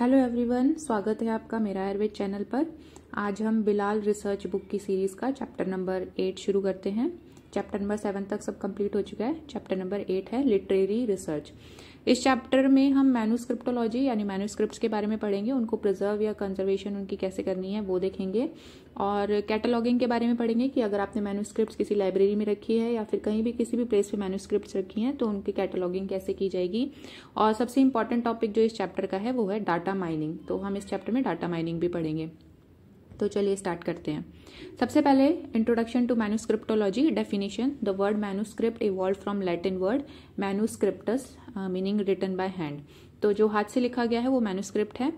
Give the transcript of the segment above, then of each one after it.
Hello everyone स्वागत है आपका मेरा आयुर्वेद चैनल पर आज हम बिलाल रिसर्च बुक की सीरीज़ का चैप्टर नंबर एट शुरू करते हैं चैप्टर नंबर सेवन तक सब कंप्लीट हो चुका है चैप्टर नंबर एट है लिटरेरी रिसर्च इस चैप्टर में हम मैनुस्क्रिप्टोलॉजी यानी मैनुस्क्रिप्ट के बारे में पढ़ेंगे उनको प्रिजर्व या कंजर्वेशन उनकी कैसे करनी है वो देखेंगे और कैटलॉगिंग के बारे में पढ़ेंगे कि अगर आपने मैनुस्क्रिप्ट किसी लाइब्रेरी में रखी है या फिर कहीं भी किसी भी प्लेस पे मैनुस्क्रिप्ट रखी हैं तो उनकी कैटलॉगिंग कैसे की जाएगी और सबसे इंपॉर्टेंट टॉपिक जो इस चैप्टर का है वो है डाटा माइनिंग तो हम इस चैप्टर में डाटा माइनिंग भी पढ़ेंगे तो चलिए स्टार्ट करते हैं सबसे पहले introduction to manuscriptology definition the word manuscript evolve from Latin word manuscriptus meaning written by hand तो जो हाथ से लिखा गया है वो मैन्यूस्क्रिप्ट है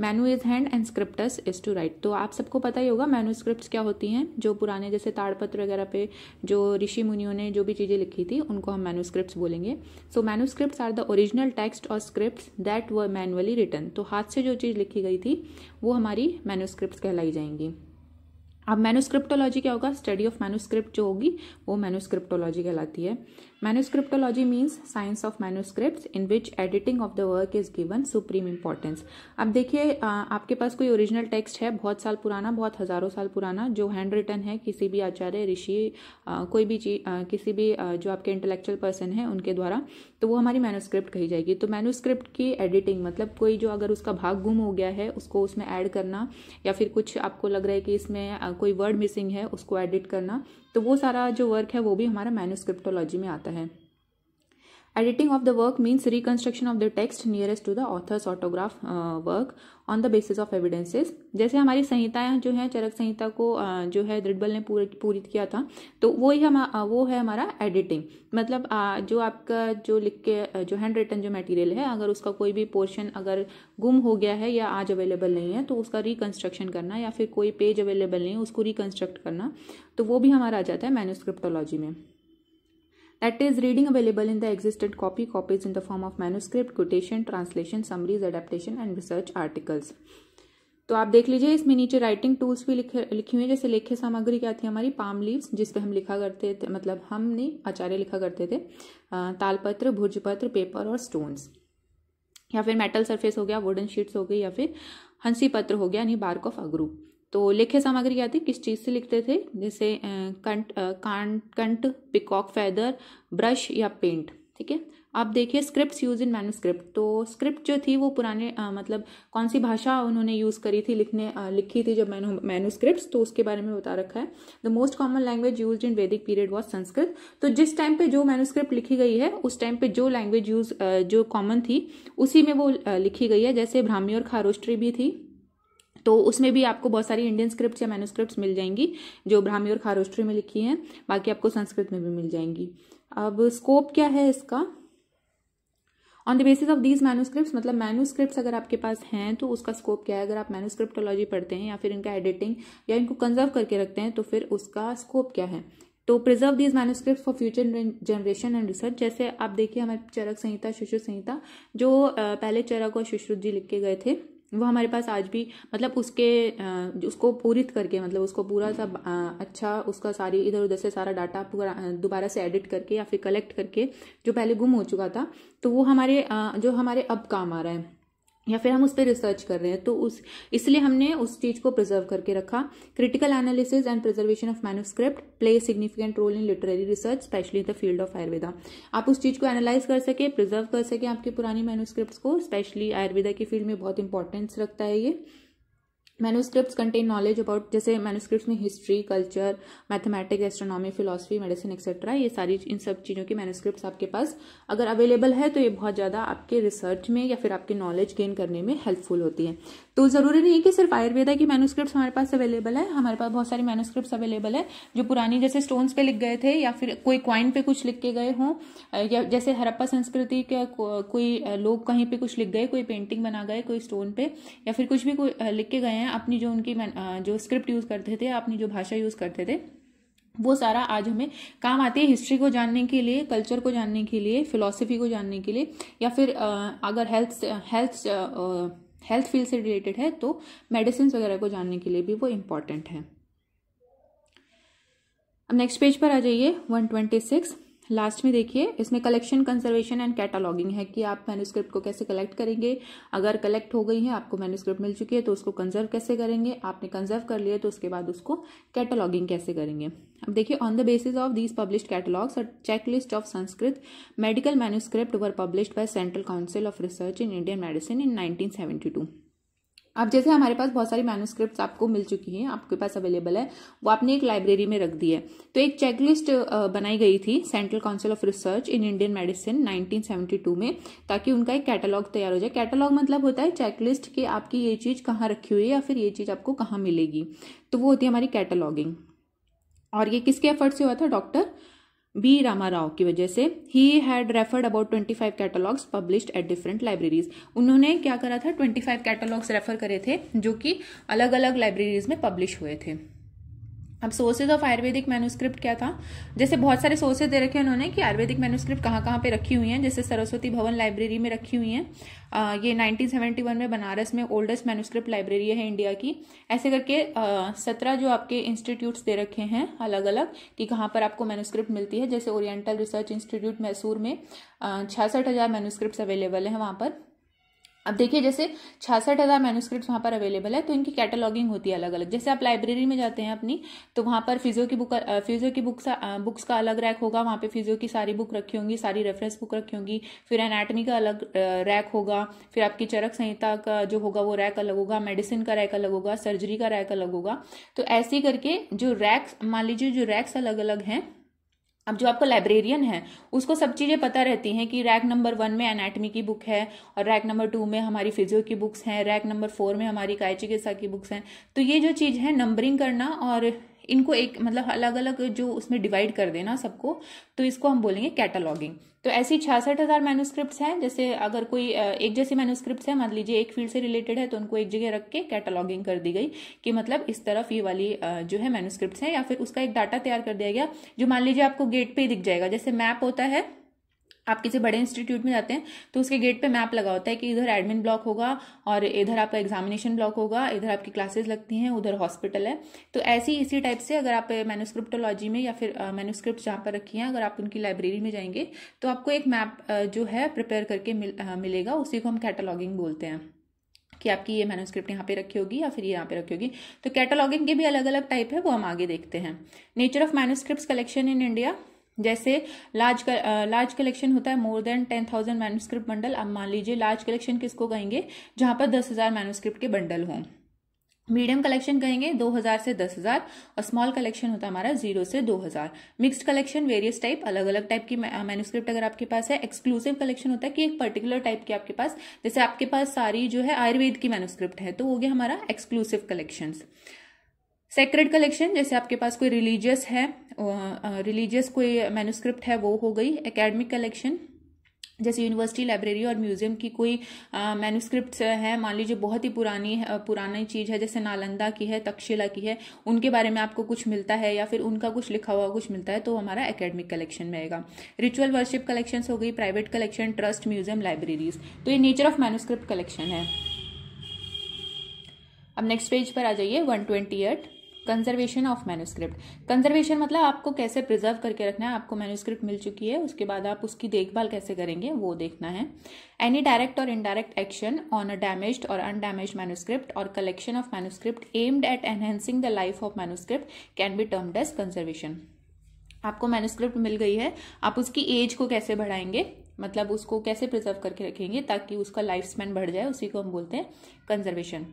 manu is hand and scriptus is to write तो आप सबको पता ही होगा मैनू स्क्रिप्ट क्या होती हैं जो पुराने जैसे ताड़पत्र वगैरह पे जो ऋषि मुनियों ने जो भी चीज़ें लिखी थी उनको हम मैनू स्क्रिप्ट बोलेंगे so manu script are the original text और script that we manually return तो हाथ से जो चीज़ लिखी गई थी वो हमारी मैनू कहलाई जाएंगी अब मैनुस्क्रिप्टोलॉजी क्या होगा स्टडी ऑफ मैनुस्क्रिप्ट जो होगी वो मैनुस्क्रिप्टोलॉजी कहलाती है manuscriptology means science of manuscripts in which editing of the work is given supreme importance अब देखिए आपके पास कोई ओरिजिनल टेक्स्ट है बहुत साल पुराना बहुत हजारों साल पुराना जो हैंड रिटन है किसी भी आचार्य ऋषि कोई भी चीज किसी भी जो आपके इंटेलेक्चुअल पर्सन है उनके द्वारा तो वो हमारी मैनुस्क्रिप्ट कही जाएगी तो मैनुस्क्रिप्ट की एडिटिंग मतलब कोई जो अगर उसका भाग गुम हो गया है उसको उसमें ऐड करना या फिर कुछ आपको लग रहा है कि इसमें कोई वर्ड मिसिंग है उसको एडिट करना तो वो सारा जो वर्क है वो भी हमारा मैन्यूस्क्रिप्टोलॉजी में आता है Editing of the work means reconstruction of the text nearest to the author's autograph uh, work on the basis of evidences. जैसे हमारी संहिताएं जो है चरक संहिता को uh, जो है दृढ़बल ने पूरी पूरित किया था तो वो ही हम uh, वो है हमारा एडिटिंग मतलब जो आपका जो लिख के जो हैंड रिटन जो मटेरियल है अगर उसका कोई भी पोर्शन अगर गुम हो गया है या आज अवेलेबल नहीं है तो उसका रिकन्स्ट्रक्शन करना या फिर कोई पेज अवेलेबल नहीं है उसको रिकन्स्ट्रक्ट करना तो वो भी हमारा आ जाता है मैन्यूस्क्रिप्टोलॉजी में At is reading available in the existed copy copies in the form of manuscript, quotation, translation, summaries, adaptation and research articles. तो आप देख लीजिए इसमें नीचे राइटिंग टूल्स भी लिखे लिखी हुई है जैसे लेख्य सामग्री क्या थी हमारी पाम लीव्स जिस पे हम लिखा करते थे मतलब हमने आचार्य लिखा करते थे तालपत्र भुजपत्र पेपर और स्टोन्स या फिर मेटल सरफेस हो गया वुडन शीट्स हो गई या फिर हंसी पत्र हो गया यानी बार्क ऑफ अग्रू तो लिखे सामग्री क्या थी किस चीज़ से लिखते थे जैसे कंट कांट कंट पिकॉक फैदर ब्रश या पेंट ठीक है आप देखिए स्क्रिप्ट यूज इन मैनुस्क्रिप्ट तो स्क्रिप्ट जो थी वो पुराने आ, मतलब कौन सी भाषा उन्होंने यूज़ करी थी लिखने आ, लिखी थी जब मैनु मैनुस्क्रिप्ट तो उसके बारे में बता रखा है the most common language use in Vedic period was Sanskrit तो जिस टाइम पे जो मैनुस्क्रिप्ट लिखी गई है उस टाइम पे जो लैंग्वेज यूज जो कॉमन थी उसी में वो लिखी गई है जैसे भ्राह्मी और खारोस्ट्री भी थी तो उसमें भी आपको बहुत सारी इंडियन स्क्रिप्ट या मैनुस्क्रिप्ट मिल जाएंगी जो ब्राह्मी और खारोस्ट्री में लिखी हैं बाकी आपको संस्कृत में भी मिल जाएंगी अब स्कोप क्या है इसका on the basis of these manuscript मतलब मैनुस्क्रिप्ट अगर आपके पास हैं तो उसका स्कोप क्या है अगर आप मैनुस्क्रिप्टोलॉजी पढ़ते हैं या फिर इनका एडिटिंग या इनको कंजर्व करके रखते हैं तो फिर उसका स्कोप क्या है तो preserve these manuscript for future generation and research जैसे आप देखिए हमारे चरक संहिता शुश्रुत संहिता जो पहले चरक और शुश्रुत जी लिख के गए थे वो हमारे पास आज भी मतलब उसके उसको पूरी करके मतलब उसको पूरा सा अच्छा उसका सारी इधर उधर से सारा डाटा पूरा दोबारा से एडिट करके या फिर कलेक्ट करके जो पहले गुम हो चुका था तो वो हमारे जो हमारे अब काम आ रहा है या फिर हम उस पर रिसर्च कर रहे हैं तो उस इसलिए हमने उस चीज को प्रिजर्व करके रखा critical analysis and preservation of manuscript play significant role in literary research specially in the field of Ayurveda आप उस चीज को एनालाइज कर सके प्रिजर्व कर सके आपकी पुरानी मैनुस्क्रिप्ट को स्पेशली आयुर्वेदा की फील्ड में बहुत इंपॉर्टेंस रखता है ये मेनोस्क्रिप्ट कंटेन नॉलेज अबाउट जैसे मैनूस्क्रिप्ट में history culture mathematics astronomy philosophy medicine etcetera ये सारी इन सब चीज़ों के मैनूस्क्रिप्ट आपके पास अगर अवेलेबल है तो ये बहुत ज़्यादा आपके रिसर्च में या फिर आपके नॉलेज गेन करने में हेल्पफुल होती तो है तो ज़रूरी नहीं कि सिर्फ आयुर्वेदा की मेनोस्क्रिप्ट हमारे पास अवेलेबल है हमारे पास बहुत सारी मैनूस्क्रिप्ट अवेलेबल है जो पुरानी जैसे स्टोन्स पे लिख गए थे या फिर कोई क्वाइन पे कुछ लिख के गए हों या जैसे हरप्पा संस्कृति के कोई लोग कहीं पे कुछ लिख गए कोई पेंटिंग बना गए कोई स्टोन पे या फिर कुछ भी कोई लिख के गए हैं अपनी जो उनकी जो स्क्रिप्ट यूज़ करते थे अपनी जो भाषा यूज़ करते थे वो सारा आज हमें काम आती है हिस्ट्री को जानने के लिए कल्चर को जानने के लिए फिलॉसफी को जानने के लिए या फिर अगर हेल्थ हेल्थ हेल्थ फील्ड से रिलेटेड है तो मेडिसिन वगैरह को जानने के लिए भी वो इम्पॉर्टेंट है अब नेक्स्ट पेज पर आ जाइए वन ट्वेंटी सिक्स लास्ट में देखिए इसमें कलेक्शन कंजर्वेशन एंड कैटालॉगिंग है कि आप मैन्यूस्क्रिप्ट को कैसे कलेक्ट करेंगे अगर कलेक्ट हो गई है आपको मैन्यूस्क्रिप्ट मिल चुकी है तो उसको कंजर्व कैसे करेंगे आपने कंजर्व कर लिया तो उसके बाद उसको कैटालॉगिंग कैसे करेंगे अब देखिए on the basis of these publish catalogues और check list of Sanskrit medical manuscript were publish by central council of research in Indian medicine in nineteen अब जैसे हमारे पास बहुत सारी मैनुस्क्रिप्ट आपको मिल चुकी हैं आपके पास अवेलेबल है वो आपने एक लाइब्रेरी में रख दी है तो एक चेकलिस्ट बनाई गई थी central council of research in Indian medicine 1972 में ताकि उनका एक कैटलॉग तैयार हो जाए कैटलॉग मतलब होता है चेकलिस्ट कि आपकी ये चीज़ कहाँ रखी हुई है या फिर ये चीज़ आपको कहाँ मिलेगी तो वो होती है हमारी कैटलॉगिंग और ये किसके एफर्ट से हुआ था डॉक्टर बी रामा राव की वजह से ही had referred about twenty five catalogues publish at different libraries उन्होंने क्या करा था ट्वेंटी फाइव कैटलॉग्स रेफर करे थे जो कि अलग अलग लाइब्रेरीज में पब्लिश हुए थे अब सोर्सेज ऑफ आयुर्वेदिक मैनुस्क्रिप्ट क्या था जैसे बहुत सारे सोर्सेज दे रखे हैं उन्होंने कि आयुर्वेदिक मैनुस्क्रिप्ट कहाँ कहाँ पे रखी हुई हैं जैसे सरस्वती भवन लाइब्रेरी में रखी हुई हैं ये 1971 में बनारस में ओल्डेस्ट मैनुस्क्रिप्ट लाइब्रेरी है इंडिया की ऐसे करके सत्रह जो आपके इंस्टीट्यूट्स दे रखे हैं अलग अलग कि कहाँ पर आपको मैनुस्क्रिप्ट मिलती है जैसे ओरिएंटल रिसर्च इंस्टीट्यूट मैसूर में छियासठ हज़ार अवेलेबल है वहाँ पर अब देखिए जैसे छियासठ हज़ार मैनुस्क्रिप्ट वहाँ पर अवेलेबल है तो इनकी कैटलॉगिंग होती है अलग अलग जैसे आप लाइब्रेरी में जाते हैं अपनी तो वहाँ पर फिजियो की बुक फिजियो की बुक्स बुक्स का अलग रैक होगा वहाँ पे फिजियो की सारी बुक रखी होंगी सारी रेफरेंस बुक रखी होंगी फिर एनाटमी का अलग रैक होगा फिर आपकी चरक संहिता का जो होगा वो रैक अलग होगा मेडिसिन का रैक अलग होगा सर्जरी का रैक अलग होगा तो ऐसे करके जो रैक्स मान लीजिए जो रैक्स अलग अलग हैं अब जो आपका लाइब्रेरियन है उसको सब चीज़ें पता रहती हैं कि रैक नंबर वन में एनाटमी की बुक है और रैक नंबर टू में हमारी फिजियो की बुक्स हैं रैक नंबर फोर में हमारी काय चिकित्सा की बुक्स हैं तो ये जो चीज़ है नंबरिंग करना और इनको एक मतलब अलग अलग जो उसमें डिवाइड कर देना सबको तो इसको हम बोलेंगे कैटलॉगिंग तो ऐसी छियासठ हज़ार मैनुस्क्रिप्ट हैं जैसे अगर कोई एक जैसे मैनुस्क्रिप्ट है मान लीजिए एक फील्ड से रिलेटेड है तो उनको एक जगह रख के कैटलॉगिंग कर दी गई कि मतलब इस तरफ ये वाली जो है मैनुस्क्रिप्ट है या फिर उसका एक डाटा तैयार कर दिया गया जो मान लीजिए आपको गेट पे दिख जाएगा जैसे मैप होता है आप किसी बड़े इंस्टीट्यूट में जाते हैं तो उसके गेट पे मैप लगा होता है कि इधर एडमिन ब्लॉक होगा और इधर आपका एग्जामिनेशन ब्लॉक होगा इधर आपकी क्लासेस लगती हैं उधर हॉस्पिटल है तो ऐसी इसी टाइप से अगर आप मैनुस्क्रिप्टोलॉजी में या फिर मैनुस्क्रिप्ट जहाँ पर रखी हैं अगर आप उनकी लाइब्रेरी में जाएंगे तो आपको एक मैप जो है प्रिपेयर करके मिल, मिलेगा उसी को हम कैटलॉगिंग बोलते हैं कि आपकी ये मैनुस्क्रिप्ट यहाँ पे रखी होगी या फिर ये यहाँ पे रखी होगी तो कैटलॉगिंग के भी अलग अलग टाइप है वो हम आगे देखते हैं nature of manuscript collection in India जैसे लार्ज लार्ज कलेक्शन होता है more than ten thousand manuscript bundle अब मान लीजिए लार्ज कलेक्शन किसको कहेंगे जहां पर दस हजार मैनुस्क्रिप्ट के बंडल हों मीडियम कलेक्शन कहेंगे 2000 से 10000 और स्मॉल कलेक्शन होता है हमारा जीरो से 2000 मिक्स्ड कलेक्शन वेरियस टाइप अलग अलग टाइप की मैनुस्क्रिप्ट अगर आपके पास है एक्सक्लूसिव कलेक्शन होता है कि एक पर्टिकुलर टाइप की आपके पास जैसे आपके पास सारी जो है आयुर्वेद की मैनुस्क्रिप्ट है तो हो गया हमारा एक्सक्लूसिव कलेक्शन सेक्रेट कलेक्शन जैसे आपके पास कोई रिलीजियस है रिलीजियस कोई मैनुस्क्रिप्ट है वो हो गई एकेडमिक कलेक्शन जैसे यूनिवर्सिटी लाइब्रेरी और म्यूजियम की कोई मैनुस्क्रिप्ट है मान लीजिए बहुत ही पुरानी पुरानी चीज़ है जैसे नालंदा की है तक्षशिला की है उनके बारे में आपको कुछ मिलता है या फिर उनका कुछ लिखा हुआ कुछ मिलता है तो हमारा एकेडमिक कलेक्शन में आएगा रिचुअल वर्शिप कलेक्शन हो गई private collection trust museum libraries तो ये नेचर ऑफ मैनुस्क्रिप्ट कलेक्शन है अब नेक्स्ट पेज पर आ जाइए one twenty eight conservation of manuscript conservation मतलब आपको कैसे प्रिजर्व करके रखना है आपको मैन्यूस्क्रिप्ट मिल चुकी है उसके बाद आप उसकी देखभाल कैसे करेंगे वो देखना है एनी डायरेक्ट और indirect action on a damaged और अनडैमेज मैन्यूस्क्रिप्ट और collection of manuscript aimed at enhancing the life of manuscript can be termed as conservation आपको मैन्यूस्क्रिप्ट मिल गई है आप उसकी एज को कैसे बढ़ाएंगे मतलब उसको कैसे प्रिजर्व करके रखेंगे ताकि उसका लाइफ स्पैन बढ़ जाए उसी को हम बोलते हैं कंजर्वेशन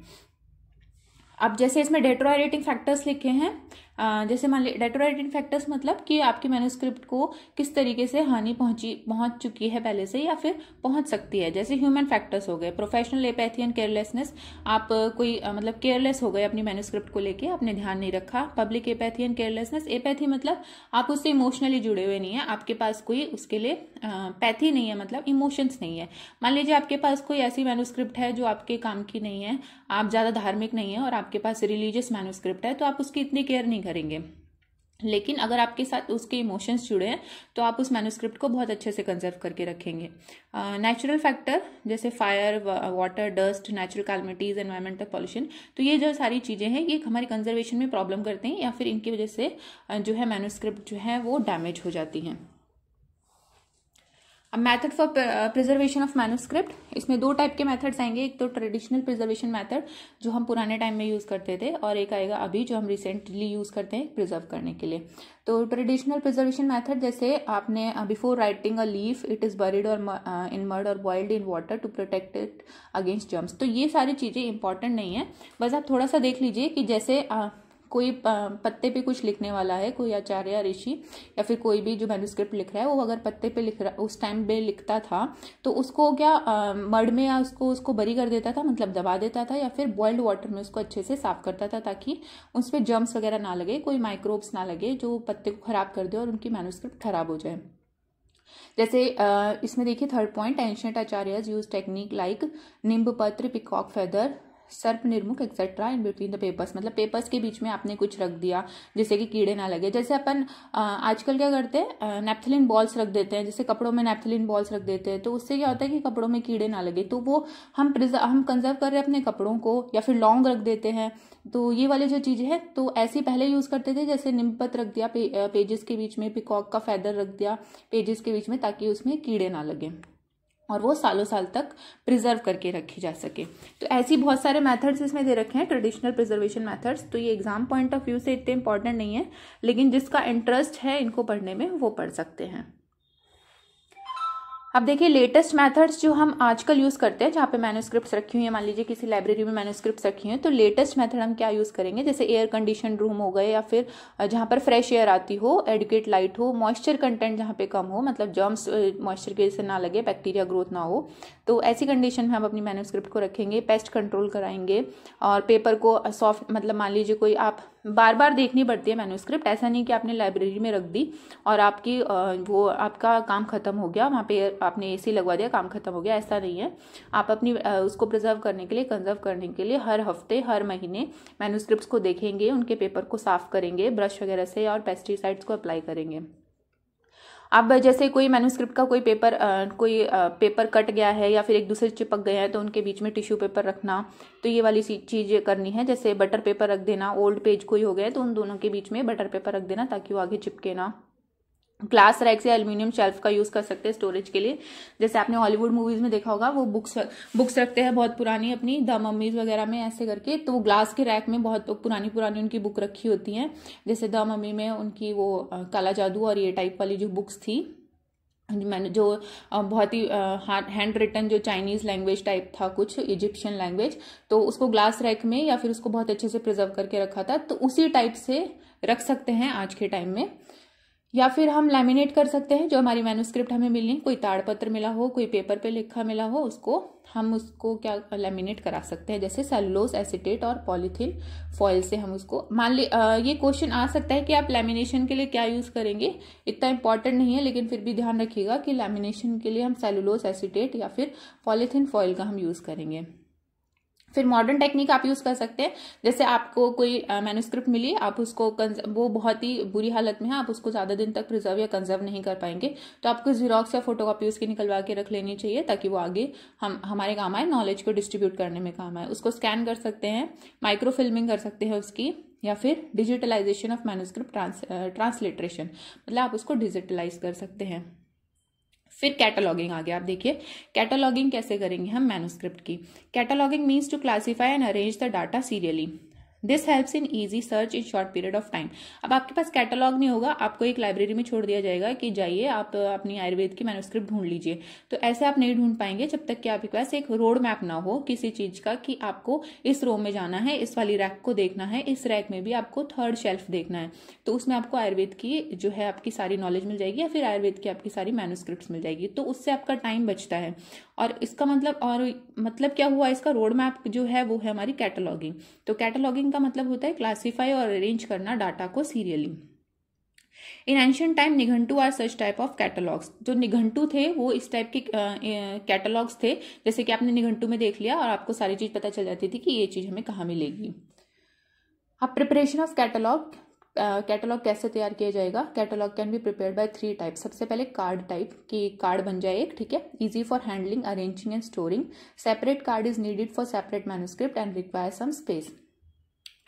अब जैसे इसमें डेट्रोएरेटिंग फैक्टर्स लिखे हैं जैसे मान ली डेटोराइटिंग फैक्टर्स मतलब कि आपके मैनुस्क्रिप्ट को किस तरीके से हानि पहुंची पहुंच चुकी है पहले से या फिर पहुंच सकती है जैसे ह्यूमन फैक्टर्स हो गए प्रोफेशनल एपैथी एंड केयरलेसनेस आप कोई मतलब केयरलेस हो गए अपनी मैनुस्क्रिप्ट को लेकर आपने ध्यान नहीं रखा public apathy and carelessness apathy मतलब आप उससे इमोशनली जुड़े हुए नहीं है आपके पास कोई उसके लिए पैथी नहीं है मतलब इमोशंस नहीं है मान लीजिए आपके पास कोई ऐसी मैनुस्क्रिप्ट है जो आपके काम की नहीं है आप ज़्यादा धार्मिक नहीं है और आपके पास रिलीजियस मैनुस्क्रिप्ट है तो आप उसकी इतनी केयर नहीं करेंगे लेकिन अगर आपके साथ उसके इमोशंस जुड़े हैं तो आप उस मैनुस्क्रिप्ट को बहुत अच्छे से कंजर्व करके रखेंगे नेचुरल uh, फैक्टर जैसे fire water dust natural calamities environmental pollution तो ये जो सारी चीज़ें हैं ये हमारे कंजर्वेशन में प्रॉब्लम करते हैं या फिर इनकी वजह से जो है मैनुस्क्रिप्ट जो है वो डैमेज हो जाती हैं अब method for preservation of manuscript इसमें दो टाइप के मैथड्स आएंगे एक तो ट्रेडिशनल प्रिजर्वेशन मैथड जो हम पुराने टाइम में यूज़ करते थे और एक आएगा अभी जो हम रिसेंटली यूज़ करते हैं प्रिजर्व करने के लिए तो ट्रेडिशनल प्रिजर्वेशन मैथड जैसे आपने before writing a leaf it is buried और इन मर्ड और boiled in water to protect it against germs तो ये सारी चीज़ें इंपॉर्टेंट नहीं है बस आप थोड़ा सा देख लीजिए कि जैसे uh, कोई पत्ते पे कुछ लिखने वाला है कोई आचार्य ऋषि या फिर कोई भी जो मैनुस्क्रिप्ट लिख रहा है वो अगर पत्ते पे लिख रहा उस टाइम पे लिखता था तो उसको क्या मड में या उसको उसको बरी कर देता था मतलब दबा देता था या फिर बॉयल्ड वाटर में उसको अच्छे से साफ करता था ताकि उस पर जर्म्स वगैरह ना लगे कोई माइक्रोब्स ना लगे जो पत्ते को ख़राब कर दे और उनकी मैनुस्क्रिप्ट खराब हो जाए जैसे इसमें देखिए थर्ड पॉइंट एंशंट आचार्यज यूज टेक्निक लाइक निम्ब पत्र पिकॉक फेदर सर्प निर्मुख etcetera in between the papers मतलब पेपर्स के बीच में आपने कुछ रख दिया जैसे कि कीड़े ना लगे जैसे अपन आजकल क्या करते हैं नेपथिलिन बॉल्स रख देते हैं जैसे कपड़ों में नेपथिलिन बॉल्स रख देते हैं तो उससे क्या होता है कि कपड़ों में कीड़े ना लगे तो वो हम प्रिजर्व हम कंजर्व कर रहे हैं अपने कपड़ों को या फिर लॉन्ग रख देते हैं तो ये वाले जो चीज़ें हैं तो ऐसे पहले यूज़ करते थे जैसे निम्पत रख दिया पे, पेजेस के बीच में पिकॉक का फैदर रख दिया पेजेस के बीच में ताकि उसमें कीड़े ना लगें और वो सालों साल तक प्रिजर्व करके रखी जा सके तो ऐसी बहुत सारे मेथड्स इसमें दे रखे हैं ट्रेडिशनल प्रिजर्वेशन मेथड्स तो ये एग्जाम पॉइंट ऑफ व्यू से इतने इंपॉर्टेंट नहीं है लेकिन जिसका इंटरेस्ट है इनको पढ़ने में वो पढ़ सकते हैं अब देखिए लेटेस्ट मेथड्स जो हम आजकल यूज़ करते हैं जहाँ पे मैनुस्क्रिप्ट रखी हुई है मान लीजिए किसी लाइब्रेरी में मैनुस्क्रिप्ट रखी हुई है तो लेटेस्ट मेथड हम क्या यूज़ करेंगे जैसे एयर कंडीशन रूम हो गए या फिर जहाँ पर फ्रेश एयर आती हो एडुकेट लाइट हो मॉइस्चर कंटेंट जहाँ पे कम हो मतलब जर्म्स मॉइस्चर के जैसे ना लगे बैक्टीरिया ग्रोथ ना हो तो ऐसी कंडीशन में हम अपनी मैन्यूस्क्रिप्ट को रखेंगे पेस्ट कंट्रोल कराएंगे और पेपर को सॉफ्ट मतलब मान लीजिए कोई आप बार बार देखनी पड़ती है मैन्यूस्क्रिप्ट ऐसा नहीं कि आपने लाइब्रेरी में रख दी और आपकी वो आपका काम ख़त्म हो गया वहाँ पे आपने ए लगवा दिया काम ख़त्म हो गया ऐसा नहीं है आप अपनी उसको प्रिजर्व करने के लिए कंजर्व करने के लिए हर हफ्ते हर महीने मैन्यूस्क्रिप्ट को देखेंगे उनके पेपर को साफ़ करेंगे ब्रश वगैरह से और पेस्टिसाइड्स को अप्लाई करेंगे अब जैसे कोई मैन्यूस्क्रिप्ट का कोई पेपर कोई पेपर कट गया है या फिर एक दूसरे चिपक गया है तो उनके बीच में टिश्यू पेपर रखना तो ये वाली चीज़ करनी है जैसे बटर पेपर रख देना ओल्ड पेज कोई हो गया तो उन दोनों के बीच में बटर पेपर रख देना ताकि वो आगे चिपके ना ग्लास रैक्स या एल्यूमिनियम शेल्फ का यूज़ कर सकते हैं स्टोरेज के लिए जैसे आपने हॉलीवुड मूवीज़ में देखा होगा वो बुक्स बुक्स रखते हैं बहुत पुरानी अपनी द मम्मीज़ वगैरह में ऐसे करके तो वो ग्लास के रैक में बहुत तो पुरानी पुरानी उनकी बुक रखी होती हैं जैसे द मम्मी में उनकी वो काला जादू और ये टाइप वाली जो बुक्स थी मैंने जो बहुत ही हैंड रिटन जो चाइनीज़ लैंग्वेज टाइप था कुछ इजिप्शियन लैंग्वेज तो उसको ग्लास रैक में या फिर उसको बहुत अच्छे से प्रिजर्व करके रखा था तो उसी टाइप से रख सकते हैं आज के टाइम में या फिर हम लैमिनेट कर सकते हैं जो हमारी मैनुस्क्रिप्ट हमें मिलनी कोई ताड़पत्र मिला हो कोई पेपर पे लिखा मिला हो उसको हम उसको क्या लैमिनेट करा सकते हैं जैसे सेलुलोस एसिटेट और पॉलीथीन फॉइल से हम उसको मान ली ये क्वेश्चन आ सकता है कि आप लैमिनेशन के लिए क्या यूज़ करेंगे इतना इंपॉर्टेंट नहीं है लेकिन फिर भी ध्यान रखिएगा कि लैमिनेशन के लिए हम सेलुलोस एसिटेट या फिर पॉलीथीन फॉइल का हम यूज़ करेंगे फिर मॉडर्न टेक्निक आप यूज़ कर सकते हैं जैसे आपको कोई मैनुस्क्रिप्ट मिली आप उसको वो बहुत ही बुरी हालत में है आप उसको ज़्यादा दिन तक प्रिजर्व या कंजर्व नहीं कर पाएंगे तो आपको जीरोक्स या फोटो कॉपी उसकी निकलवा के रख लेनी चाहिए ताकि वो आगे हम हमारे काम आए नॉलेज को डिस्ट्रीब्यूट करने में काम आए उसको स्कैन कर सकते हैं माइक्रो फिल्मिंग कर सकते हैं उसकी या फिर digitalisation of manuscript trans transliteration मतलब आप उसको डिजिटलाइज कर सकते हैं फिर कैटलॉगिंग आ गया आप देखिए कैटलॉगिंग कैसे करेंगे हम मैनुस्क्रिप्ट की cataloguing means to classify and arrange the data serially this helps in easy search in short period of time अब आपके पास कैटलॉग नहीं होगा आपको एक लाइब्रेरी में छोड़ दिया जाएगा कि जाइए आप अपनी आयुर्वेद की मैनोस्क्रिप्ट ढूंढ लीजिए तो ऐसे आप नहीं ढूंढ पाएंगे जब तक कि आपके पास एक रोड मैप ना हो किसी चीज का कि आपको इस रो में जाना है इस वाली रैक को देखना है इस रैक में भी आपको थर्ड शेल्फ देखना है तो उसमें आपको आयुर्वेद की जो है आपकी सारी नॉलेज मिल जाएगी या फिर आयुर्वेद की आपकी सारी मैनोस्क्रिप्ट मिल जाएगी तो उससे आपका टाइम बचता है और इसका मतलब और मतलब क्या हुआ इसका रोड मैप जो है वो है हमारी कैटलॉगिंग तो कैटलॉगिंग का मतलब होता है क्लासीफाई और अरेंज करना डाटा को serially in ancient time Nighantu are such type of catalogues जो निघंटू थे वो इस टाइप के कैटलॉग्स थे जैसे कि आपने निघंटू में देख लिया और आपको सारी चीज पता चल जाती थी कि ये चीज हमें कहाँ मिलेगी अब प्रिपरेशन ऑफ कैटलॉग कैटलॉग कैसे तैयार किया जाएगा catalogue can be prepare by three type सबसे पहले कार्ड टाइप कि कार्ड बन जाए एक ठीक है easy for handling arranging and storing separate card is needed for separate manuscript and require some space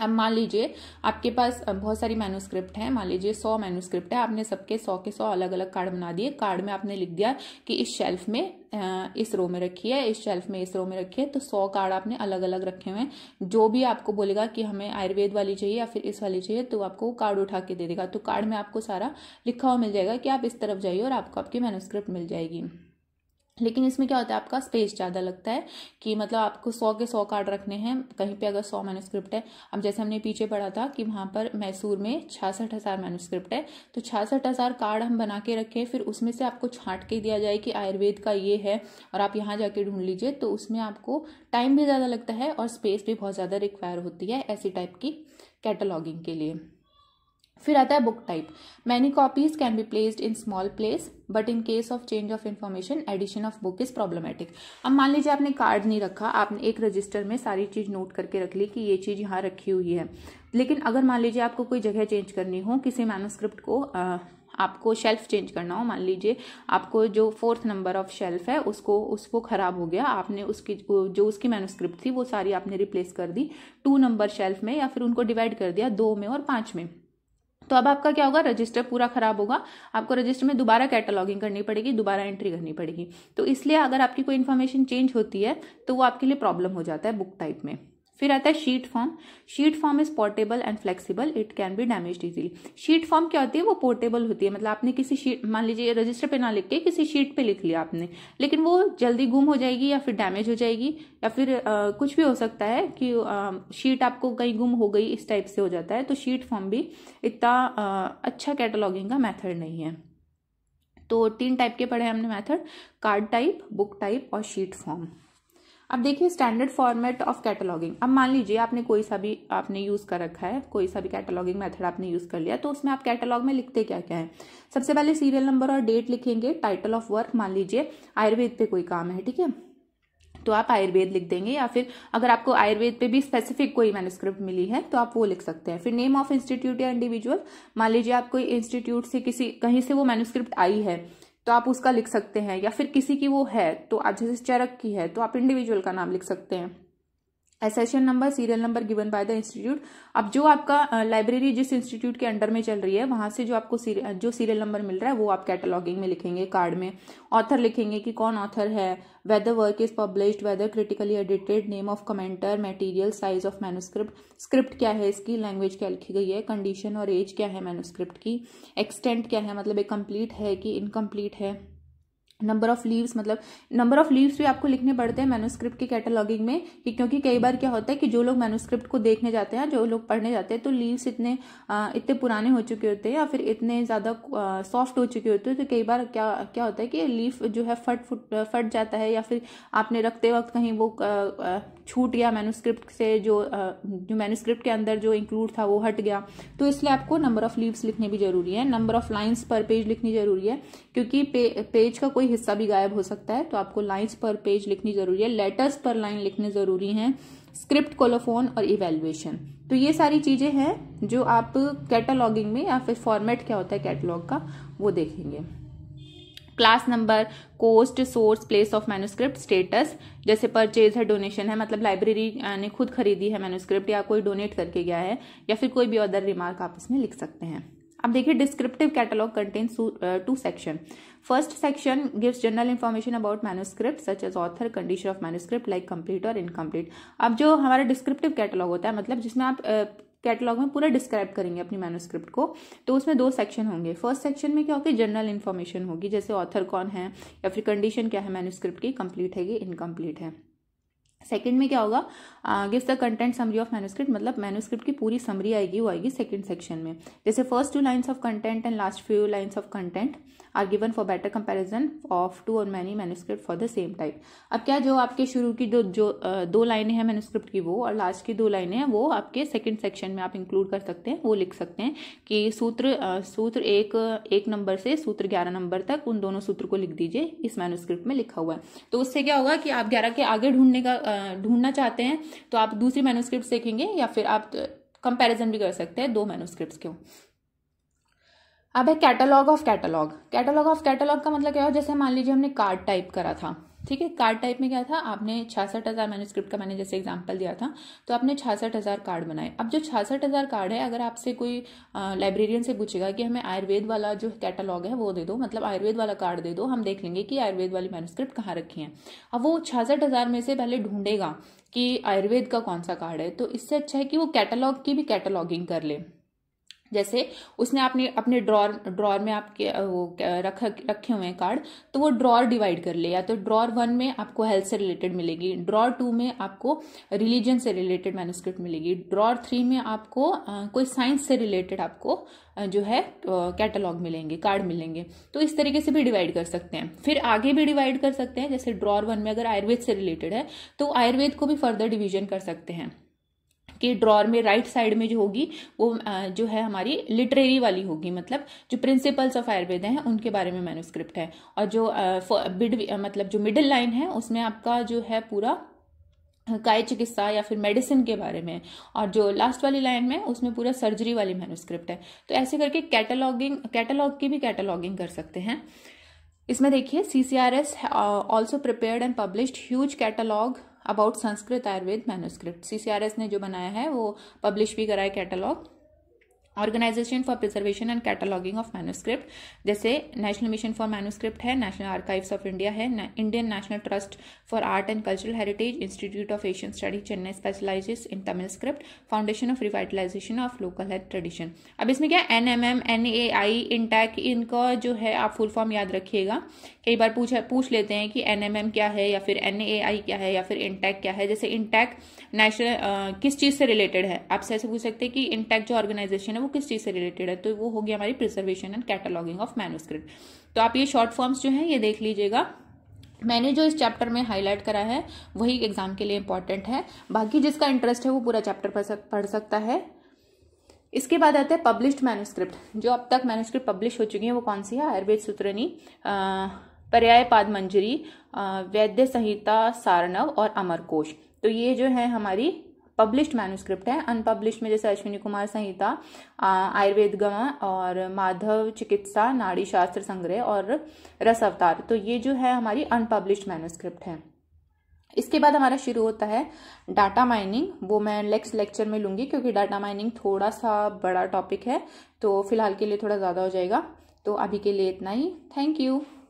अब मान लीजिए आपके पास बहुत सारी मैनुस्क्रिप्ट है मान लीजिए सौ मैनुस्क्रिप्ट है आपने सबके सौ के सौ अलग अलग कार्ड बना दिए कार्ड में आपने लिख दिया कि इस शेल्फ में इस रो में रखी है इस शेल्फ में इस रो में रखी है तो सौ कार्ड आपने अलग अलग रखे हुए हैं जो भी आपको बोलेगा कि हमें आयुर्वेद वाली चाहिए या फिर इस वाली चाहिए तो आपको कार्ड उठा के दे देगा तो कार्ड में आपको सारा लिखा हुआ मिल जाएगा कि आप इस तरफ जाइए और आपको आपकी मैनुस्क्रिप्ट मिल जाएगी लेकिन इसमें क्या होता है आपका स्पेस ज़्यादा लगता है कि मतलब आपको सौ के सौ कार्ड रखने हैं कहीं पे अगर सौ मैनुस्क्रिप्ट है अब जैसे हमने पीछे पढ़ा था कि वहाँ पर मैसूर में छियासठ हज़ार मैनुस्क्रिप्ट है तो छियासठ हज़ार कार्ड हम बना के रखें फिर उसमें से आपको छांट के दिया जाए कि आयुर्वेद का ये है और आप यहाँ जाके ढूंढ लीजिए तो उसमें आपको टाइम भी ज़्यादा लगता है और स्पेस भी बहुत ज़्यादा रिक्वायर होती है ऐसी टाइप की कैटलॉगिंग के लिए फिर आता है book type many copies can be placed in small place but in case of change of information addition of book is problematic अब मान लीजिए आपने कार्ड नहीं रखा आपने एक रजिस्टर में सारी चीज़ नोट करके रख ली कि ये चीज़ यहाँ रखी हुई है लेकिन अगर मान लीजिए आपको कोई जगह चेंज करनी हो किसी मैनोस्क्रिप्ट को आ, आपको शेल्फ चेंज करना हो मान लीजिए आपको जो फोर्थ नंबर ऑफ शेल्फ है उसको उसको ख़राब हो गया आपने उसकी जो उसकी मैनोस्क्रिप्ट थी वो सारी आपने रिप्लेस कर दी टू नंबर शेल्फ में या फिर उनको डिवाइड कर दिया दो में और पाँच में तो अब आपका क्या होगा रजिस्टर पूरा खराब होगा आपको रजिस्टर में दोबारा कैटलॉगिंग करनी पड़ेगी दोबारा एंट्री करनी पड़ेगी तो इसलिए अगर आपकी कोई इन्फॉर्मेशन चेंज होती है तो वो आपके लिए प्रॉब्लम हो जाता है बुक टाइप में फिर आता है sheet form sheet form is portable and flexible it can be damage easily sheet form क्या होती है वो पोर्टेबल होती है मतलब आपने किसी शीट मान लीजिए रजिस्टर पे ना लिख के किसी शीट पे लिख लिया आपने लेकिन वो जल्दी गुम हो जाएगी या फिर डैमेज हो जाएगी या फिर आ, कुछ भी हो सकता है कि आ, शीट आपको कहीं गुम हो गई इस टाइप से हो जाता है तो शीट फॉर्म भी इतना अच्छा कैटलॉगिंग का मैथड नहीं है तो तीन टाइप के पढ़े हमने method card type book type और शीट फॉर्म अब देखिए स्टैंडर्ड फॉर्मेट ऑफ कैटलॉगिंग अब मान लीजिए आपने कोई सा भी आपने यूज़ कर रखा है कोई सा भी कैटलॉगिंग मेथड आपने यूज़ कर लिया तो उसमें आप कैटलॉग में लिखते क्या क्या है सबसे पहले सीरियल नंबर और डेट लिखेंगे टाइटल ऑफ वर्क मान लीजिए आयुर्वेद पे कोई काम है ठीक है तो आप आयुर्वेद लिख देंगे या फिर अगर आपको आयुर्वेद पे भी स्पेसिफिक कोई मैनुस्क्रिप्ट मिली है तो आप वो लिख सकते हैं फिर नेम ऑफ इंस्टीट्यूट या इंडिविजुअल मान लीजिए आप कोई इंस्टीट्यूट से किसी कहीं से वो मैनुस्क्रिप्ट आई है तो आप उसका लिख सकते हैं या फिर किसी की वो है तो जैसे चरक की है तो आप इंडिविजुअल का नाम लिख सकते हैं accession number serial number given by the institute अब जो आपका लाइब्रेरी जिस इंस्टीट्यूट के अंडर में चल रही है वहां से जो आपको सीरियल जो सीरियल नंबर मिल रहा है वो आप कैटलॉगिंग में लिखेंगे कार्ड में ऑथर लिखेंगे कि कौन ऑथर है whether work is published whether critically edited name of commentator material size of manuscript script क्या है इसकी लैंग्वेज क्या लिखी गई है कंडीशन और एज क्या है मैनुस्क्रिप्ट की एक्सटेंट क्या है मतलब एक कंप्लीट है कि इनकम्प्लीट है नंबर ऑफ लीव्स मतलब नंबर ऑफ लीव्स भी आपको लिखने पड़ते हैं मैनुस्क्रिप्ट के कैटलॉगिंग में कि क्योंकि कई बार क्या होता है कि जो लोग मैनुस्क्रिप्ट को देखने जाते हैं जो लोग पढ़ने जाते हैं तो लीव्स इतने इतने पुराने हो चुके होते हैं या फिर इतने ज़्यादा सॉफ्ट हो चुके होते हैं तो कई बार क्या क्या होता है कि लीफ जो है फट फुट फट जाता है या फिर आपने रखते वक्त कहीं वो छूट गया मैनुस्क्रिप्ट से जो जो मैनुस्क्रिप्ट के अंदर जो इंक्लूड था वो हट गया तो इसलिए आपको नंबर ऑफ लीव्स लिखने भी जरूरी है number of lines per page लिखनी जरूरी है क्योंकि पेज का कोई हिस्सा भी गायब हो सकता है तो आपको लाइन्स पर पेज लिखनी जरूरी है लेटर्स पर लाइन लिखने ज़रूरी है स्क्रिप्ट कोलोफोन और इवेल्युएशन तो ये सारी चीज़ें हैं जो आप कैटलॉगिंग में या फिर फॉर्मेट क्या होता है कैटलॉग का वो देखेंगे class number cost source place of manuscript status जैसे परचेज है डोनेशन है मतलब लाइब्रेरी ने खुद खरीदी है मैनुस्क्रिप्ट या कोई डोनेट करके गया है या फिर कोई भी अदर रिमार्क आप इसमें लिख सकते हैं अब देखिए descriptive catalogue contain two section first section gives general information about manuscript such as author condition of manuscript like complete और इनकम्प्लीट अब जो हमारा डिस्क्रिप्टिव कैटलॉग होता है मतलब जिसमें आप कैटलॉग uh, में पूरा डिस्क्राइब करेंगे अपनी मैनुस्क्रिप्ट को तो उसमें दो सेक्शन होंगे फर्स्ट सेक्शन में क्या होगी जनरल इन्फॉर्मेशन होगी जैसे ऑथर कौन है या फिर कंडीशन क्या है मैनुस्क्रिप्ट की कंप्लीट है कि इनकम्प्लीट है सेकंड में क्या होगा gives the content summary of manuscript मतलब मैनुस्क्रिप्ट की पूरी समरी आएगी वो आएगी सेकंड सेक्शन में जैसे first two lines of content and last few lines of content are given for better comparison of two or many manuscript for the same type अब क्या जो आपके शुरू की जो जो uh, दो लाइनें हैं मैनुस्क्रिप्ट की वो और लास्ट की दो लाइनें हैं वो आपके सेकेंड सेक्शन में आप इंक्लूड कर सकते हैं वो लिख सकते हैं कि सूत्र uh, सूत्र एक एक नंबर से सूत्र ग्यारह नंबर तक उन दोनों सूत्र को लिख दीजिए इस मैनुस्क्रिप्ट में लिखा हुआ है तो उससे क्या होगा कि आप ग्यारह के आगे ढूंढने का ढूंढना चाहते हैं तो आप दूसरी मैनोस्क्रिप्ट देखेंगे या फिर आप कंपैरिजन भी कर सकते हैं दो मैनोस्क्रिप्ट के अब है catalogue of catalogue catalogue of catalogue का मतलब क्या हो जैसे मान लीजिए हमने कार्ड टाइप करा था ठीक है कार्ड टाइप में क्या था आपने छियासठ हज़ार मैन्यूस्क्रिप्ट का मैंने जैसे एग्जांपल दिया था तो आपने छियासठ हज़ार कार्ड बनाए अब जो छियासठ हज़ार कार्ड है अगर आपसे कोई लाइब्रेरियन से पूछेगा कि हमें आयुर्वेद वाला जो कैटलॉग है वो दे दो मतलब आयुर्वेद वाला कार्ड दे दो हम देख लेंगे कि आयुर्वेद वाली मैन्यूस्क्रिप्ट कहाँ रखी है अब वो छियासठ हज़ार में से पहले ढूंढेगा कि आयुर्वेद का कौन सा कार्ड है तो इससे अच्छा है कि वो कैटलॉग की भी कैटलॉगिंग कर ले जैसे उसने आपने अपने ड्रॉर ड्रॉर में आपके वो रख रखे हुए हैं कार्ड तो वो ड्रॉर डिवाइड कर ले या तो ड्रॉर वन में आपको हेल्थ से रिलेटेड मिलेगी ड्रॉर टू में आपको रिलीजन से रिलेटेड मैनुस्क्रिप्ट मिलेगी ड्रॉर थ्री में आपको कोई साइंस से रिलेटेड आपको जो है कैटलॉग मिलेंगे कार्ड मिलेंगे तो इस तरीके से भी डिवाइड कर सकते हैं फिर आगे भी डिवाइड कर सकते हैं जैसे ड्रॉर वन में अगर आयुर्वेद से रिलेटेड है तो आयुर्वेद को भी फर्दर डिवीजन कर सकते हैं के ड्रॉर में राइट साइड में जो होगी वो जो है हमारी लिटरेरी वाली होगी मतलब जो प्रिंसिपल्स ऑफ आयुर्वेद हैं उनके बारे में मैनोस्क्रिप्ट है और जो मिड मतलब जो मिडिल लाइन है उसमें आपका जो है पूरा काय चिकित्सा या फिर मेडिसिन के बारे में और जो लास्ट वाली लाइन में उसमें पूरा सर्जरी वाली मैनोस्क्रिप्ट है तो ऐसे करके कैटलॉगिंग कैटलॉग की भी कैटलॉगिंग कर सकते हैं इसमें देखिए C C R S also prepare and published huge catalogue about Sanskrit Ayurveda manuscript C ने जो बनाया है वो पब्लिश भी करा है catalogue organisation for preservation and cataloguing of manuscript जैसे नेशनल मिशन फॉर मैनुस्क्रिप्ट है नेशनल आर्काइव्स ऑफ इंडिया है Indian national trust for art and cultural heritage institute of Asian study Chennai specialises in Tamil script foundation of revitalisation of local health tradition अब इसमें क्या N M M N A I INTACH इनका जो है आप full form याद रखिएगा कई बार पूछ पूछ लेते हैं कि एन एम एम क्या है या फिर एन ए आई क्या है या फिर इंटैक क्या है जैसे इंटैक नेशनल किस चीज़ से रिलेटेड है आपसे ऐसे पूछ सकते हैं कि इंटैक जो ऑर्गेनाइजेशन है है वो किस चीज़ से रिलेटेड है तो वो होगी हमारी preservation and cataloguing of manuscript तो आप ये शॉर्ट फॉर्म्स जो हैं ये देख लीजिएगा मैंने जो इस चैप्टर में हाईलाइट करा है वही एग्जाम के लिए इंपॉर्टेंट है बाकी जिसका इंटरेस्ट है वो पूरा चैप्टर पढ़, पढ़ सकता है इसके बाद आता है पब्लिश्ड मैनुस्क्रिप्ट जो अब तक मैनुस्क्रिप्ट पब्लिश हो चुकी है वो कौन सी है आयुर्वेद सूत्रनी पर्याय पाद मंजरी वैद्य संहिता सारणव और अमरकोश तो ये जो है हमारी पब्लिश्ड मैनुस्क्रिप्ट है अनपब्लिश्ड में जैसे अश्विनी कुमार संहिता आयुर्वेद गम और माधव चिकित्सा नाड़ी शास्त्र संग्रह और रस अवतार तो ये जो है हमारी अनपब्लिश्ड मैनुस्क्रिप्ट है इसके बाद हमारा शुरू होता है डाटा माइनिंग वो मैं नेक्स्ट लेक्चर में लूंगी क्योंकि डाटा माइनिंग थोड़ा सा बड़ा टॉपिक है तो फिलहाल के लिए थोड़ा ज़्यादा हो जाएगा तो अभी के लिए इतना ही थैंक यू